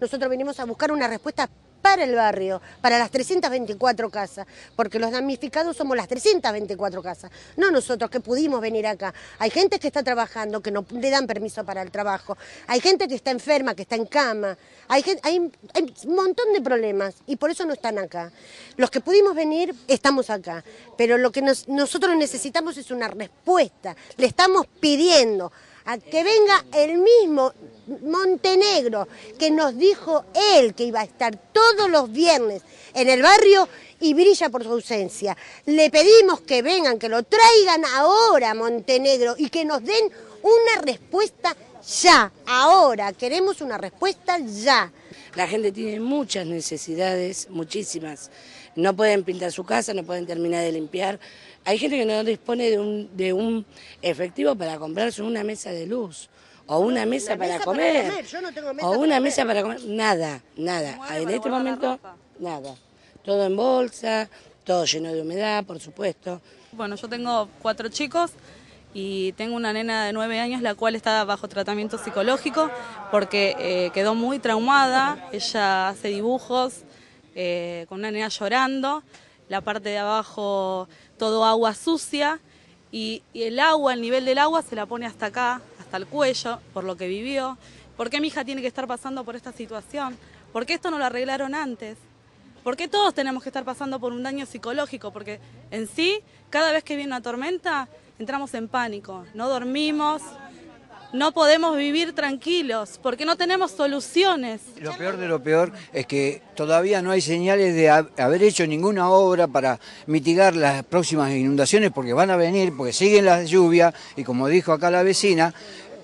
Nosotros venimos a buscar una respuesta para el barrio, para las 324 casas, porque los damnificados somos las 324 casas, no nosotros que pudimos venir acá. Hay gente que está trabajando, que no le dan permiso para el trabajo, hay gente que está enferma, que está en cama, hay, hay, un montón de problemas y por eso no están acá. Los que pudimos venir estamos acá, pero lo que nosotros necesitamos es una respuesta, le estamos pidiendo que venga el mismo Montenegro que nos dijo él que iba a estar todos los viernes en el barrio y brilla por su ausencia. Le pedimos que vengan, que lo traigan ahora Montenegro y que nos den una respuesta ya, ahora, queremos una respuesta ya. La gente tiene muchas necesidades, muchísimas. No pueden pintar su casa, no pueden terminar de limpiar. Hay gente que no dispone de un, de un efectivo para comprarse una mesa de luz o una mesa, para, comer, o una mesa para comer, nada, nada. en este momento, nada. Todo en bolsa, todo lleno de humedad, por supuesto. Bueno, yo tengo cuatro chicos y tengo una nena de nueve años la cual está bajo tratamiento psicológico porque eh, quedó muy traumada, ella hace dibujos eh, con una nena llorando, la parte de abajo todo agua sucia y, y, el agua, el nivel del agua se la pone hasta acá, hasta el cuello, por lo que vivió. ¿Por qué mi hija tiene que estar pasando por esta situación? ¿Por qué esto no lo arreglaron antes? ¿Por qué todos tenemos que estar pasando por un daño psicológico? Porque en sí, cada vez que viene una tormenta, entramos en pánico, no dormimos, no podemos vivir tranquilos porque no tenemos soluciones. Lo peor de lo peor es que todavía no hay señales de haber hecho ninguna obra para mitigar las próximas inundaciones porque van a venir, porque siguen las lluvias y como dijo acá la vecina,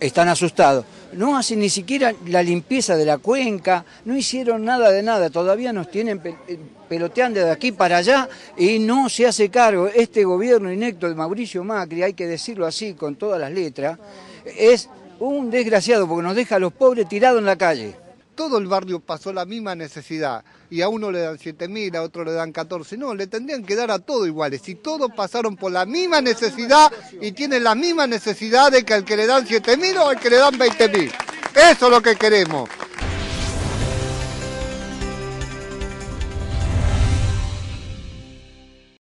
están asustados no hacen ni siquiera la limpieza de la cuenca, no hicieron nada de nada, todavía nos tienen eh, peloteando de aquí para allá y no se hace cargo. Este gobierno inecto de Mauricio Macri, hay que decirlo así con todas las letras, es un desgraciado porque nos deja a los pobres tirados en la calle todo el barrio pasó la misma necesidad y a uno le dan 7 mil, a otro le dan 14. No, le tendrían que dar a todos iguales. Si todos pasaron por la misma necesidad y tienen la misma necesidad de que al que le dan 7 mil o al que le dan 20 mil. Eso es lo que queremos.